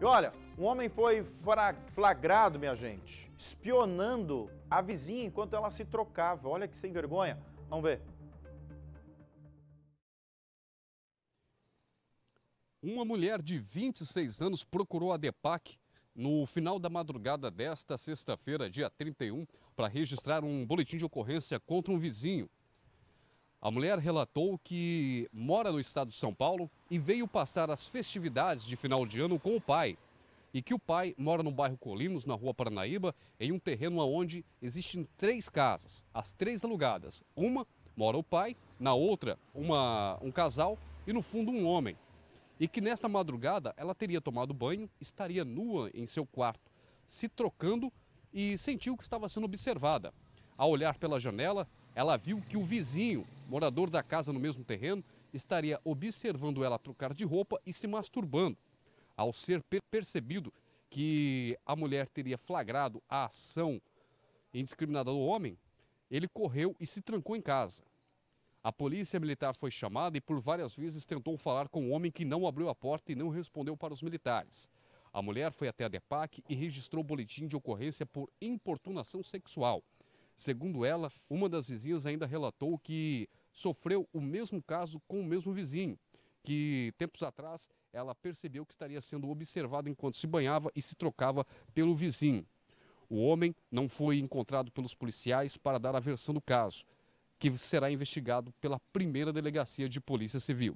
E olha, um homem foi flagrado, minha gente, espionando a vizinha enquanto ela se trocava. Olha que sem vergonha. Vamos ver. Uma mulher de 26 anos procurou a DEPAC no final da madrugada desta sexta-feira, dia 31, para registrar um boletim de ocorrência contra um vizinho a mulher relatou que mora no estado de São Paulo e veio passar as festividades de final de ano com o pai. E que o pai mora no bairro Colinos, na rua Paranaíba, em um terreno onde existem três casas, as três alugadas. Uma mora o pai, na outra uma, um casal e no fundo um homem. E que nesta madrugada ela teria tomado banho, estaria nua em seu quarto, se trocando e sentiu que estava sendo observada. Ao olhar pela janela, ela viu que o vizinho, morador da casa no mesmo terreno, estaria observando ela trocar de roupa e se masturbando. Ao ser per percebido que a mulher teria flagrado a ação indiscriminada do homem, ele correu e se trancou em casa. A polícia militar foi chamada e por várias vezes tentou falar com o um homem que não abriu a porta e não respondeu para os militares. A mulher foi até a DEPAC e registrou boletim de ocorrência por importunação sexual. Segundo ela, uma das vizinhas ainda relatou que sofreu o mesmo caso com o mesmo vizinho, que tempos atrás ela percebeu que estaria sendo observado enquanto se banhava e se trocava pelo vizinho. O homem não foi encontrado pelos policiais para dar a versão do caso, que será investigado pela primeira delegacia de Polícia Civil.